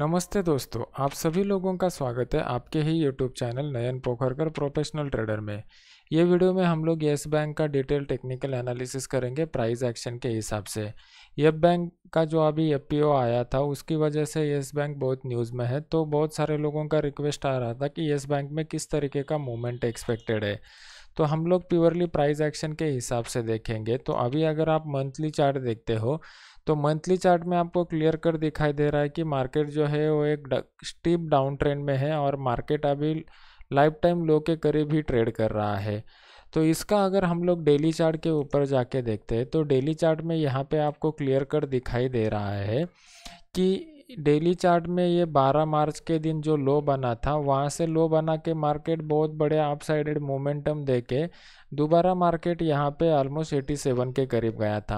नमस्ते दोस्तों आप सभी लोगों का स्वागत है आपके ही YouTube channel Nayan Pokharkar professional trader में ये वीडियो में हम लोग येस बैंक का डिटेल टेक्निकल एनालिसिस करेंगे प्राइस एक्शन के हिसाब से ये बैंक का जो अभी एफ आया था उसकी वजह से येस बैंक बहुत न्यूज़ में है तो बहुत सारे लोगों का रिक्वेस्ट आ रहा था कि येस बैंक में किस तरीके का मूवमेंट एक्सपेक्टेड है तो हम लोग प्योरली प्राइज़ एक्शन के हिसाब से देखेंगे तो अभी अगर आप मंथली चार्ट देखते हो तो मंथली चार्ट में आपको क्लियर कर दिखाई दे रहा है कि मार्केट जो है वो एक स्टीप डाउन ट्रेंड में है और मार्केट अभी लाइफ टाइम लो के करीब ही ट्रेड कर रहा है तो इसका अगर हम लोग डेली चार्ट के ऊपर जाके देखते हैं तो डेली चार्ट में यहाँ पे आपको क्लियर कर दिखाई दे रहा है कि डेली चार्ट में ये 12 मार्च के दिन जो लो बना था वहाँ से लो बना के मार्केट बहुत बड़े अपसाइडेड मोमेंटम दे के दोबारा मार्केट यहाँ पे ऑलमोस्ट 87 के करीब गया था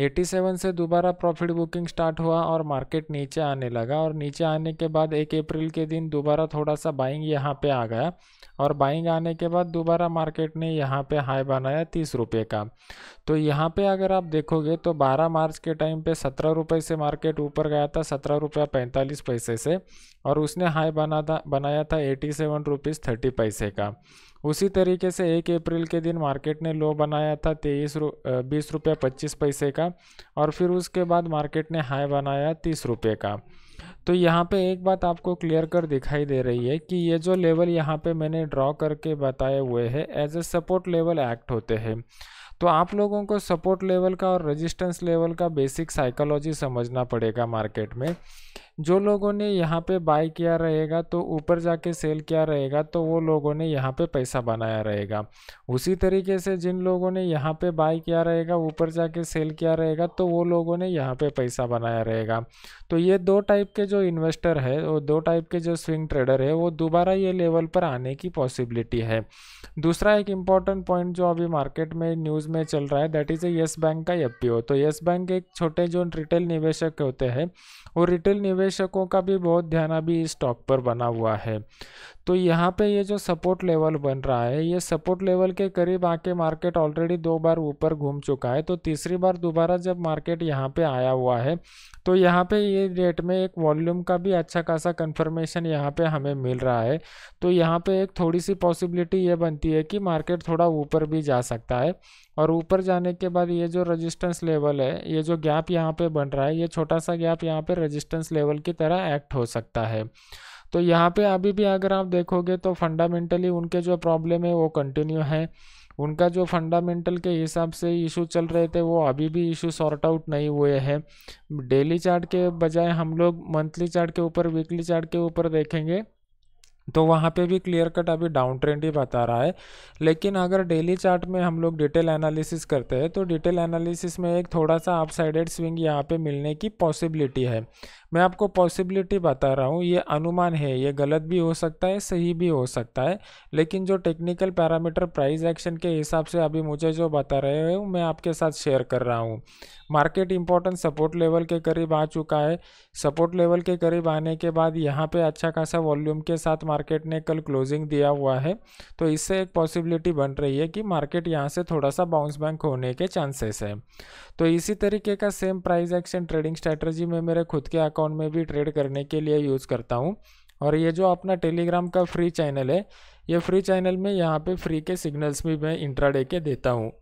87 से दोबारा प्रॉफिट बुकिंग स्टार्ट हुआ और मार्केट नीचे आने लगा और नीचे आने के बाद एक अप्रैल के दिन दोबारा थोड़ा सा बाइंग यहाँ पे आ गया और बाइंग आने के बाद दोबारा मार्केट ने यहाँ पे हाई बनाया तीस रुपये का तो यहाँ पे अगर आप देखोगे तो 12 मार्च के टाइम पे सत्रह रुपये से मार्केट ऊपर गया था सत्रह रुपया पैंतालीस पैसे से और उसने हाई बना था बनाया था एटी सेवन रुपीज़ थर्टी पैसे का उसी तरीके से एक अप्रैल के दिन मार्केट ने लो बनाया था तेईस रु बीस रुपये पच्चीस पैसे का और फिर उसके बाद मार्केट ने हाई बनाया तीस रुपये का तो यहाँ पे एक बात आपको क्लियर कर दिखाई दे रही है कि ये जो लेवल यहाँ पे मैंने ड्रॉ करके बताए हुए हैं as a support level act होते हैं तो आप लोगों को सपोर्ट लेवल का और रेजिस्टेंस लेवल का बेसिक साइकोलॉजी समझना पड़ेगा मार्केट में जो लोगों ने यहाँ पे बाय किया रहेगा तो ऊपर जाके सेल किया रहेगा तो वो लोगों ने यहाँ पे पैसा बनाया रहेगा उसी तरीके से जिन लोगों ने यहाँ पे बाय किया रहेगा ऊपर जाके सेल किया रहेगा तो वो लोगों ने यहाँ पे पैसा बनाया रहेगा तो ये दो टाइप के जो इन्वेस्टर है और दो टाइप के जो स्विंग ट्रेडर है वो दोबारा ये लेवल पर आने की पॉसिबिलिटी है दूसरा एक इम्पॉर्टेंट पॉइंट जो अभी मार्केट में न्यूज़ में चल रहा है that is a Yes Bank का एफ तो येस बैंक एक छोटे जो रिटेल निवेशक होते हैं वो रिटेल निवेश निवेशकों का भी बहुत ध्यान अभी इस स्टॉक पर बना हुआ है तो यहाँ पे ये जो सपोर्ट लेवल बन रहा है ये सपोर्ट लेवल के करीब आके मार्केट ऑलरेडी दो बार ऊपर घूम चुका है तो तीसरी बार दोबारा जब मार्केट यहाँ पे आया हुआ है तो यहाँ पे ये रेट में एक वॉल्यूम का भी अच्छा खासा कंफर्मेशन यहाँ पे हमें मिल रहा है तो यहाँ पे एक थोड़ी सी पॉसिबिलिटी ये बनती है कि मार्केट थोड़ा ऊपर भी जा सकता है और ऊपर जाने के बाद ये जो रेजिस्टेंस लेवल है ये जो गैप यहाँ पे बन रहा है ये छोटा सा गैप यहाँ पे रेजिस्टेंस लेवल की तरह एक्ट हो सकता है तो यहाँ पे अभी भी अगर आप देखोगे तो फंडामेंटली उनके जो प्रॉब्लम है वो कंटिन्यू है उनका जो फंडामेंटल के हिसाब से इशू चल रहे थे वो अभी भी इशू सॉर्ट आउट नहीं हुए हैं डेली चार्ट के बजाय हम लोग मंथली चार्ट के ऊपर वीकली चार्ट के ऊपर देखेंगे तो वहाँ पे भी क्लियर कट अभी डाउन ट्रेंड ही बता रहा है लेकिन अगर डेली चार्ट में हम लोग डिटेल एनालिसिस करते हैं तो डिटेल एनालिसिस में एक थोड़ा सा अपसाइडेड स्विंग यहाँ पे मिलने की पॉसिबिलिटी है मैं आपको पॉसिबिलिटी बता रहा हूँ ये अनुमान है ये गलत भी हो सकता है सही भी हो सकता है लेकिन जो टेक्निकल पैरामीटर प्राइज एक्शन के हिसाब से अभी मुझे जो बता रहे हो मैं आपके साथ शेयर कर रहा हूँ मार्केट इंपॉर्टेंट सपोर्ट लेवल के करीब आ चुका है सपोर्ट लेवल के करीब आने के बाद यहाँ पे अच्छा खासा वॉल्यूम के साथ मार्केट ने कल क्लोजिंग दिया हुआ है तो इससे एक पॉसिबिलिटी बन रही है कि मार्केट यहाँ से थोड़ा सा बाउंस बैंक होने के चांसेस है तो इसी तरीके का same price action trading strategy में मेरे खुद के अकाउंट में भी ट्रेड करने के लिए यूज़ करता हूँ और ये जो अपना टेलीग्राम का फ्री चैनल है ये फ्री चैनल में यहाँ पे फ्री के सिग्नल्स भी मैं इंट्राडे के देता हूँ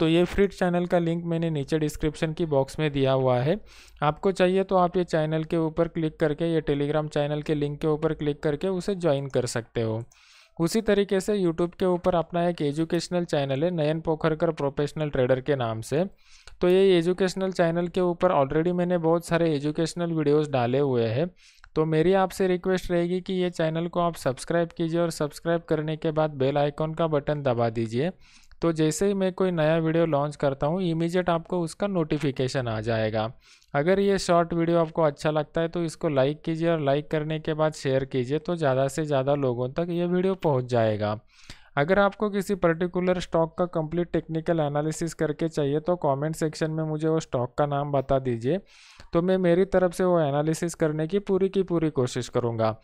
तो ये फ्रीड चैनल का लिंक मैंने नीचे डिस्क्रिप्शन की बॉक्स में दिया हुआ है आपको चाहिए तो आप ये चैनल के ऊपर क्लिक करके ये टेलीग्राम चैनल के लिंक के ऊपर क्लिक करके उसे ज्वाइन कर सकते हो उसी तरीके से यूट्यूब के ऊपर अपना एक एजुकेशनल चैनल है नयन पोखरकर प्रोफेशनल ट्रेडर के नाम से तो ये एजुकेशनल चैनल के ऊपर ऑलरेडी मैंने बहुत सारे एजुकेशनल वीडियोस डाले हुए हैं तो मेरी आपसे रिक्वेस्ट रहेगी कि ये चैनल को आप सब्सक्राइब कीजिए और सब्सक्राइब करने के बाद बेल आइकॉन का बटन दबा दीजिए तो जैसे ही मैं कोई नया वीडियो लॉन्च करता हूँ इमीजिएट आपको उसका नोटिफिकेशन आ जाएगा अगर ये शॉर्ट वीडियो आपको अच्छा लगता है तो इसको लाइक कीजिए और लाइक करने के बाद शेयर कीजिए तो ज़्यादा से ज़्यादा लोगों तक ये वीडियो पहुँच जाएगा अगर आपको किसी पर्टिकुलर स्टॉक का कंप्लीट टेक्निकल एनालिसिस करके चाहिए तो कमेंट सेक्शन में मुझे वो स्टॉक का नाम बता दीजिए तो मैं मेरी तरफ से वो एनालिसिस करने की पूरी की पूरी कोशिश करूँगा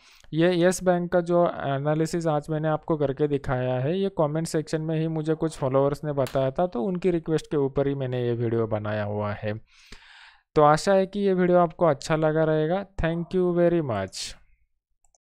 ये येस बैंक का जो एनालिसिस आज मैंने आपको करके दिखाया है ये कमेंट सेक्शन में ही मुझे कुछ फॉलोअर्स ने बताया था तो उनकी रिक्वेस्ट के ऊपर ही मैंने ये वीडियो बनाया हुआ है तो आशा है कि ये वीडियो आपको अच्छा लगा रहेगा थैंक यू वेरी मच